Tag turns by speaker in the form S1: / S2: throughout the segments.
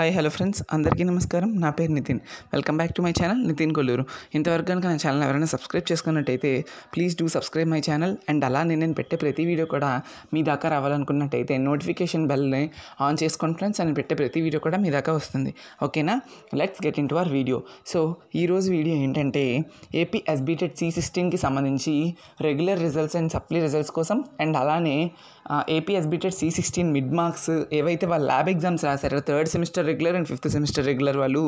S1: hi hello friends అందరికీ నమస్కారం నా పేరు Nitin welcome back to my channel Nitin Kolluru ఇంతవరకు కనుక నా ఛానల్ ఎవరైనా సబ్స్క్రైబ్ చేసుకున్నట్టయితే please do subscribe my channel and అలా నేను పెట్టే ప్రతి వీడియో కూడా మీ దాకా రావాలనుకున్నట్టయితే నోటిఫికేషన్ బెల్ని ఆన్ చేసుకోండి ఫ్రెండ్స్ అని పెట్టే ప్రతి వీడియో కూడా మీ దాకా వస్తుంది ఓకేనా let's get into our video so ఈరోజు వీడియో ఏంటంటే ఏపీ ఎస్బీటెడ్ సి సిక్స్టీన్కి సంబంధించి regular results and supply results కోసం అండ్ అలానే AP SBTET C sixteen mid marks ఏవైతే వాళ్ళ ల్యాబ్ ఎగ్జామ్స్ రాశారో third semester regular and fifth semester regular వాళ్ళు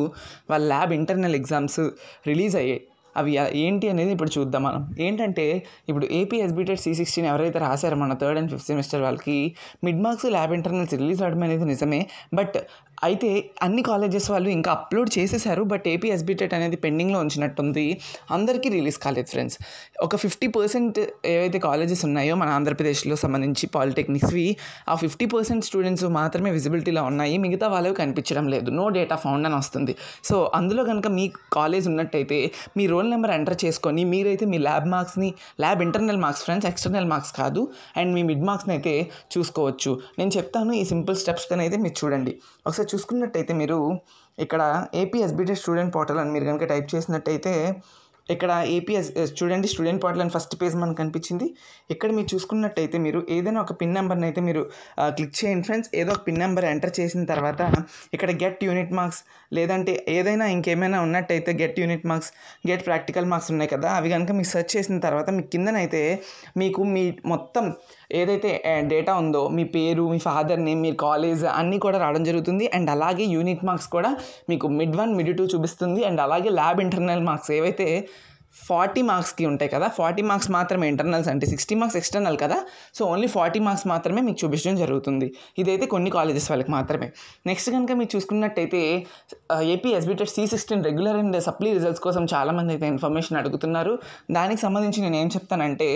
S1: వాళ్ళ ల్యాబ్ ఇంటర్నల్ ఎగ్జామ్స్ రిలీజ్ అయ్యాయి అవి ఏంటి అనేది ఇప్పుడు చూద్దాం మనం ఏంటంటే ఇప్పుడు ఏపీ ఎస్బీటెడ్ సి సిక్స్టీన్ ఎవరైతే రాశారో మన థర్డ్ అండ్ ఫిఫ్త్ సెమిస్టర్ వాళ్ళకి mid marks lab internals release అవడం అనేది నిజమే బట్ అయితే అన్ని కాలేజెస్ వాళ్ళు ఇంకా అప్లోడ్ చేసేసారు బట్ ఏపీ ఎస్బిటెట్ అనేది పెండింగ్లో ఉంచినట్టుంది అందరికీ రిలీజ్ కాలేదు ఫ్రెండ్స్ ఒక ఫిఫ్టీ పర్సెంట్ ఏవైతే కాలేజెస్ ఉన్నాయో మన ఆంధ్రప్రదేశ్లో సంబంధించి పాలిటెక్నిక్స్వి ఆ ఫిఫ్టీ పర్సెంట్ స్టూడెంట్స్ మాత్రమే విజిబిలిటీలో ఉన్నాయి మిగతా వాళ్ళవి కనిపించడం లేదు నో డేటా ఫౌండ్ అని వస్తుంది సో అందులో కనుక మీ కాలేజ్ ఉన్నట్టయితే మీ రోల్ నెంబర్ ఎంటర్ చేసుకొని మీరైతే మీ ల్యాబ్ మార్క్స్ని lab internal marks friends external marks కాదు అండ్ మీ మిడ్ మార్క్స్ని అయితే చూసుకోవచ్చు నేను చెప్తాను ఈ సింపుల్ స్టెప్స్తో అయితే మీరు చూడండి ఒకసారి చూసుకున్నట్టయితే మీరు ఇక్కడ ఏపీఎస్బిటి స్టూడెంట్ పోర్టల్ అని మీరు కనుక టైప్ చేసినట్టయితే ఇక్కడ ఏపీఎస్ స్టూడెంట్ స్టూడెంట్ పోర్టల్ అని ఫస్ట్ పేజ్ మనకు కనిపించింది ఇక్కడ మీరు చూసుకున్నట్టయితే మీరు ఏదైనా ఒక పిన్ నెంబర్ని అయితే మీరు క్లిక్ చేయండి ఫ్రెండ్స్ ఏదో ఒక పిన్ నెంబర్ ఎంటర్ చేసిన తర్వాత ఇక్కడ గెట్ యూనిట్ మార్క్స్ లేదంటే ఏదైనా ఇంకేమైనా ఉన్నట్టయితే get unit marks get practical marks ఉన్నాయి కదా అవి కనుక మీకు సెర్చ్ చేసిన తర్వాత మీ కిందనైతే మీకు మీ మొత్తం ఏదైతే డేటా ఉందో మీ పేరు మీ ఫాదర్ నేమ్ మీ కాలేజ్ అన్నీ కూడా రావడం జరుగుతుంది అండ్ అలాగే యూనిట్ మార్క్స్ కూడా మీకు మిడ్ వన్ మిడ్ టూ చూపిస్తుంది అండ్ అలాగే ల్యాబ్ ఇంటర్నల్ మార్క్స్ ఏవైతే ఫార్టీ మార్క్స్కి ఉంటాయి కదా ఫార్టీ మార్క్స్ మాత్రమే ఇంటర్నల్స్ అంటే సిక్స్టీ మార్క్స్ ఎక్స్టర్నల్ కదా సో ఓన్లీ ఫార్టీ మార్క్స్ మాత్రమే మీకు చూపించడం జరుగుతుంది ఇదైతే కొన్ని కాలేజెస్ వాళ్ళకి మాత్రమే నెక్స్ట్ కనుక మీరు చూసుకున్నట్టయితే AP SBTET C sixteen regular and supply results కోసం చాలామంది అయితే ఇన్ఫర్మేషన్ అడుగుతున్నారు దానికి సంబంధించి నేను ఏం చెప్తానంటే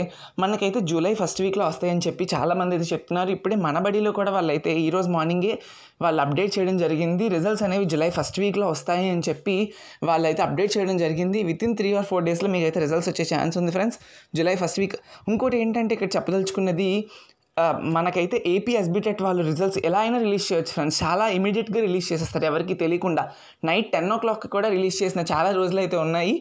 S1: మనకైతే జూలై ఫస్ట్ వీక్లో వస్తాయని చెప్పి చాలామంది అయితే చెప్తున్నారు ఇప్పుడే మన బడిలో కూడా వాళ్ళైతే ఈరోజు మార్నింగే వాళ్ళు అప్డేట్ చేయడం జరిగింది రిజల్ట్స్ అనేవి జూలై ఫస్ట్ వీక్లో వస్తాయి అని చెప్పి వాళ్ళైతే అప్డేట్ చేయడం జరిగింది within three or four డేస్లో మంత్లో మీకు అయితే రిజల్ట్స్ వచ్చే ఛాన్స్ ఉంది ఫ్రెండ్స్ జూలై ఫస్ట్ వీక్ ఇంకోటి ఏంటంటే ఇక్కడ చెప్పదలుచుకున్నది మనకైతే ఏపీ ఎస్బిటెట్ వాళ్ళు రిజల్ట్స్ ఎలా అయినా రిలీజ్ చేయొచ్చు ఫ్రెండ్స్ చాలా ఇమీడియట్గా రిలీజ్ చేసేస్తారు ఎవరికి తెలియకుండా నైట్ టెన్ ఓ క్లాక్ కూడా రిలీజ్ చేసిన చాలా రోజులు అయితే ఉన్నాయి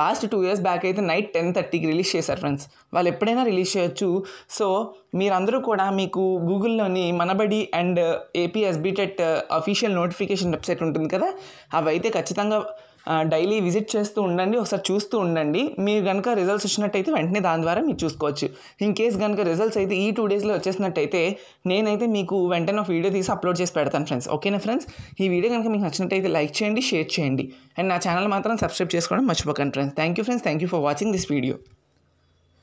S1: లాస్ట్ టూ ఇయర్స్ బ్యాక్ అయితే నైట్ టెన్ థర్టీకి రిలీజ్ చేశారు ఫ్రెండ్స్ వాళ్ళు ఎప్పుడైనా రిలీజ్ చేయొచ్చు సో మీరందరూ కూడా మీకు గూగుల్లోని Manabadi and AP SBTET official notification website ఉంటుంది కదా అవి అయితే ఖచ్చితంగా డైలీ విజిట్ చేస్తూ ఉండండి ఒకసారి చూస్తూ ఉండండి మీరు కనుక రిజల్ట్స్ వచ్చినట్టయితే వెంటనే దాని ద్వారా మీరు చూసుకోవచ్చు ఇన్ కేస్ కనుక రిజల్ట్స్ అయితే ఈ టూ డేస్లో వచ్చేసినట్టయితే నేనైతే మీకు వెంటనే ఒక వీడియో తీసి అప్లోడ్ చేసి పెడతాను ఫ్రెండ్స్ ఓకేనా ఫ్రెండ్స్ ఈ వీడియో కనుక మీకు నచ్చినట్టయితే లైక్ చేయండి షేర్ చేయండి అండ్ నా ఛానల్ మాత్రం సబ్స్క్రైబ్ చేసుకోవడం మర్చిపోకండి friends thank you friends thank you for watching this video